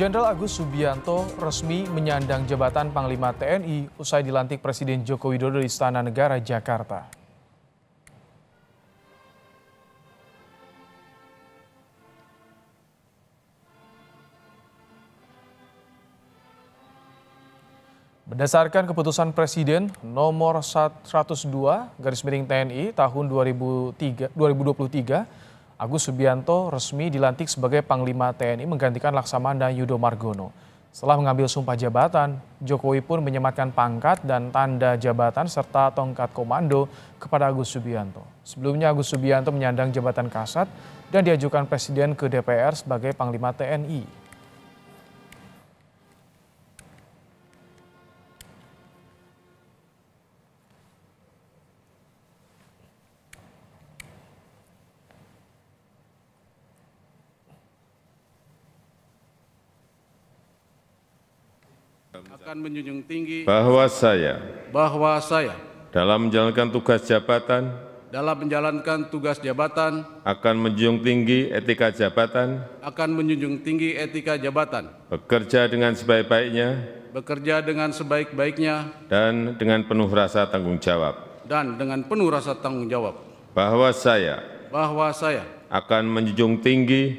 Jenderal Agus Subianto resmi menyandang jabatan Panglima TNI usai dilantik Presiden Joko Widodo di Istana Negara, Jakarta. Berdasarkan keputusan Presiden nomor 102 garis miring TNI tahun 2003, 2023, Agus Subianto resmi dilantik sebagai Panglima TNI menggantikan Laksamana Yudo Margono. Setelah mengambil sumpah jabatan, Jokowi pun menyematkan pangkat dan tanda jabatan serta tongkat komando kepada Agus Subianto. Sebelumnya Agus Subianto menyandang jabatan kasat dan diajukan Presiden ke DPR sebagai Panglima TNI. akan menjunjung tinggi bahwa saya bahwa saya dalam menjalankan tugas jabatan dalam menjalankan tugas jabatan akan menjunjung tinggi etika jabatan akan menjunjung tinggi etika jabatan bekerja dengan sebaik-baiknya bekerja dengan sebaik-baiknya dan dengan penuh rasa tanggung jawab dan dengan penuh rasa tanggung jawab bahwa saya bahwa saya akan menjunjung tinggi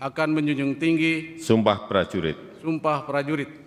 akan menjunjung tinggi sumpah prajurit sumpah prajurit